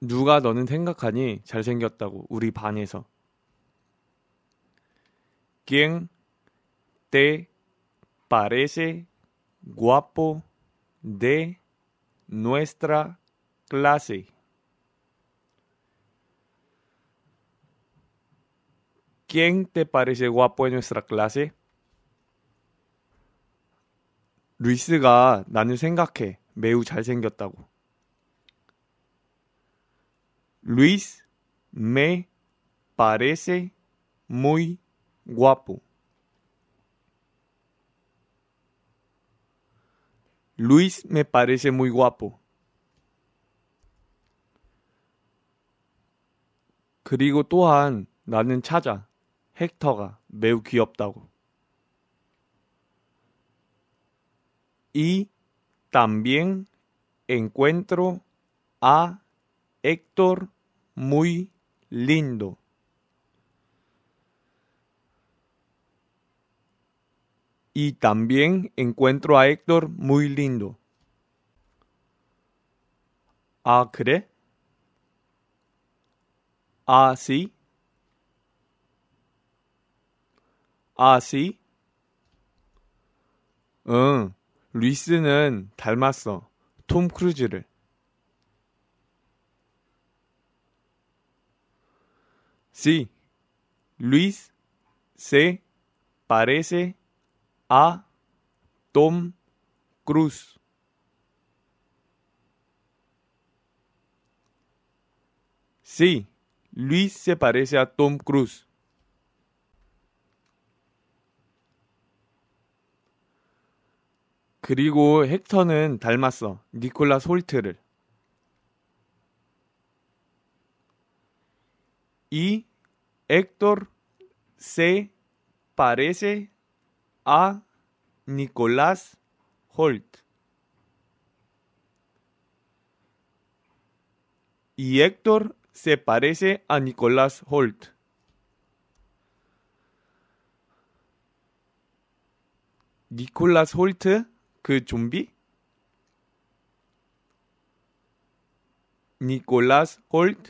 누가 너는 생각하니 잘생겼다고 우리 반에서 ¿Quién te parece guapo de nuestra clase? ¿Quién te parece guapo de nuestra clase? 루이스가 나는 생각해 매우 잘생겼다고. Luis me parece muy guapo. Luis me parece muy guapo. 그리고 또한 나는 찾아 헥터가 Y también encuentro a Héctor muy lindo. Y también encuentro a Héctor muy lindo. ¿Ah, cree? ¿Ah, sí? ¿Ah, sí? 응, 루이스는 닮았어. 톰 크루즈를. Sí, Luis se parece a Tom Cruise. Sí, Luis se parece a Tom Cruise. 그리고 헥터는 닮았어. 니콜라스 홀트를. 이 Héctor se parece a Nicolás Holt. Y Héctor se parece a Nicolás Holt. ¿Nicolás Holt, que zombie? ¿Nicolás Holt,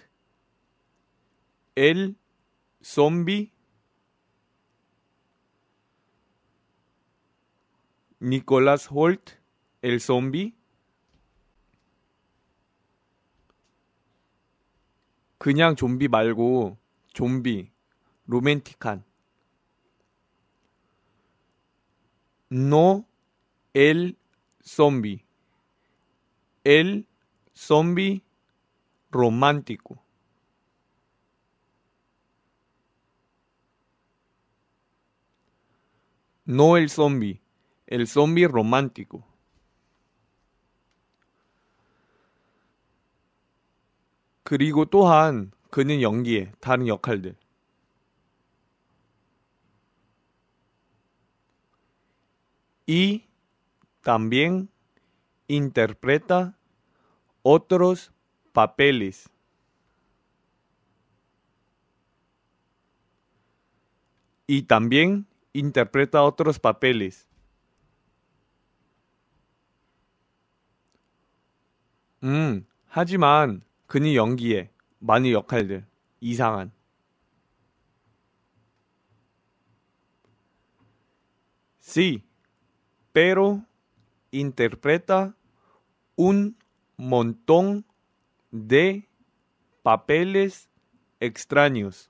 El 좀비 Nicolás Holt, el zombie. 그냥 좀비 말고 좀비, 로맨틱한. No el zombie. El zombie romántico. no el zombie, el zombie romántico. 그리고 또한 그는 연기에 다른 역할들. y también interpreta otros papeles. Y también interpreta otros papeles. 하지만 Sí, pero interpreta un montón de papeles extraños.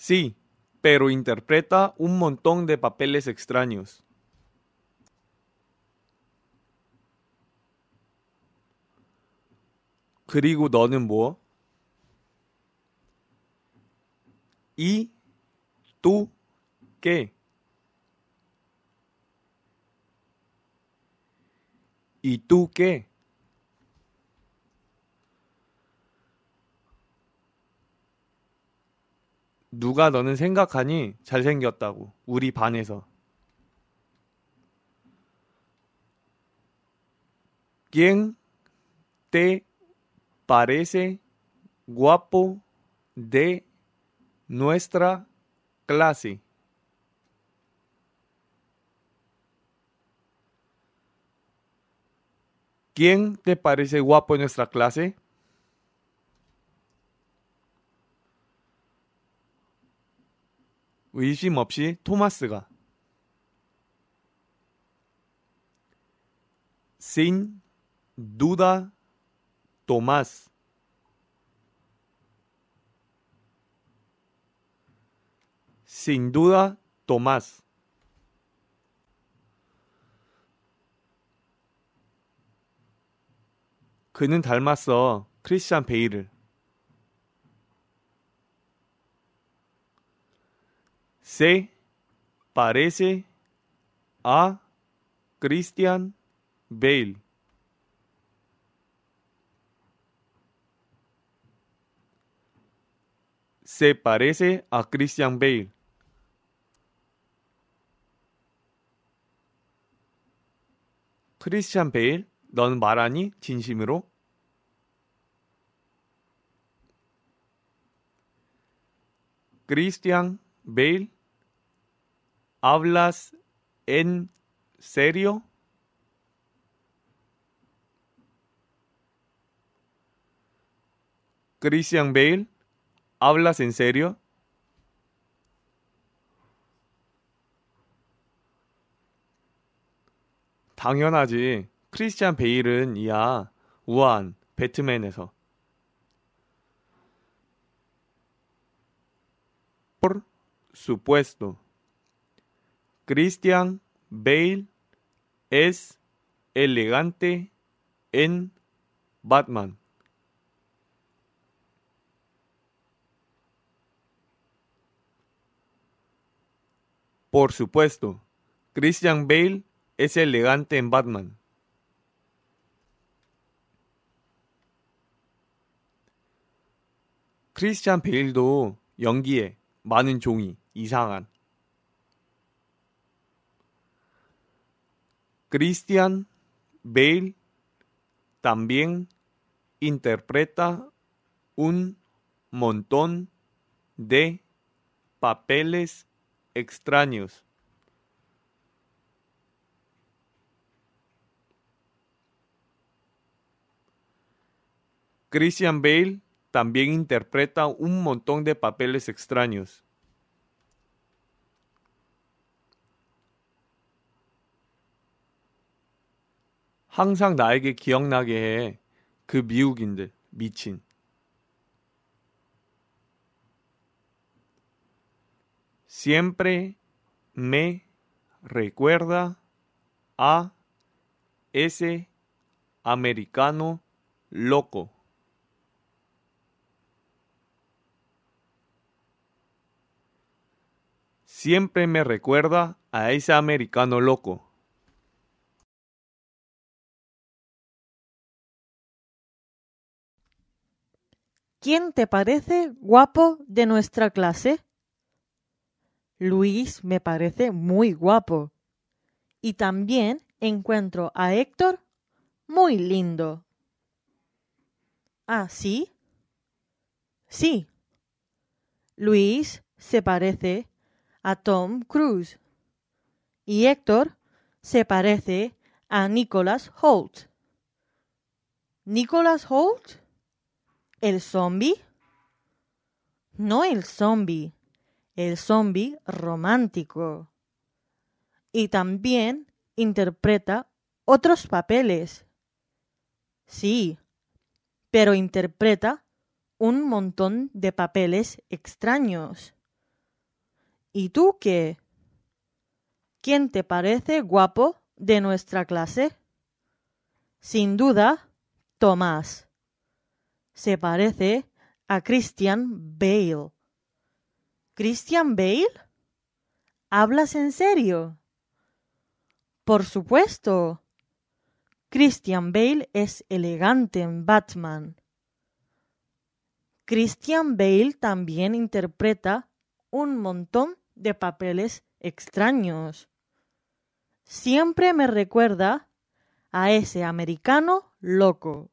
Sí, pero interpreta un montón de papeles extraños. ¿Y tú qué? ¿Y tú qué? 누가 너는 생각하니 잘생겼다고 우리 반에서 ¿Quién te parece guapo de nuestra clase? ¿Quién te parece guapo en nuestra clase? 의심 없이 토마스가 sin duda Tomás sin duda Tomás 그는 닮았어 크리스찬 베일을 se parece a Christian Bale. Se parece a Christian Bale. 크리스찬 베일, 넌 말하니? 진심으로? 크리스티앙 베일 hablas en serio? Christian Bale, ¿hablas en serio? 당연하지. 크리스찬 베일은 이야 우한 배트맨에서 Por supuesto. Christian Bale es elegante en Batman. Por supuesto, Christian Bale es elegante en Batman. Christian Bale도 연기에 많은 종이, 이상한, Christian Bale también interpreta un montón de papeles extraños. Christian Bale también interpreta un montón de papeles extraños. Siempre me recuerda a ese americano loco. Siempre me recuerda a ese americano loco. ¿Quién te parece guapo de nuestra clase? Luis me parece muy guapo. Y también encuentro a Héctor muy lindo. ¿Ah, sí? Sí. Luis se parece a Tom Cruise y Héctor se parece a Nicholas Holt. ¿Nicholas Holt? ¿El zombie? No el zombie, el zombie romántico. Y también interpreta otros papeles. Sí, pero interpreta un montón de papeles extraños. ¿Y tú qué? ¿Quién te parece guapo de nuestra clase? Sin duda, Tomás se parece a Christian Bale. ¿Christian Bale? ¿Hablas en serio? Por supuesto. Christian Bale es elegante en Batman. Christian Bale también interpreta un montón de papeles extraños. Siempre me recuerda a ese americano loco.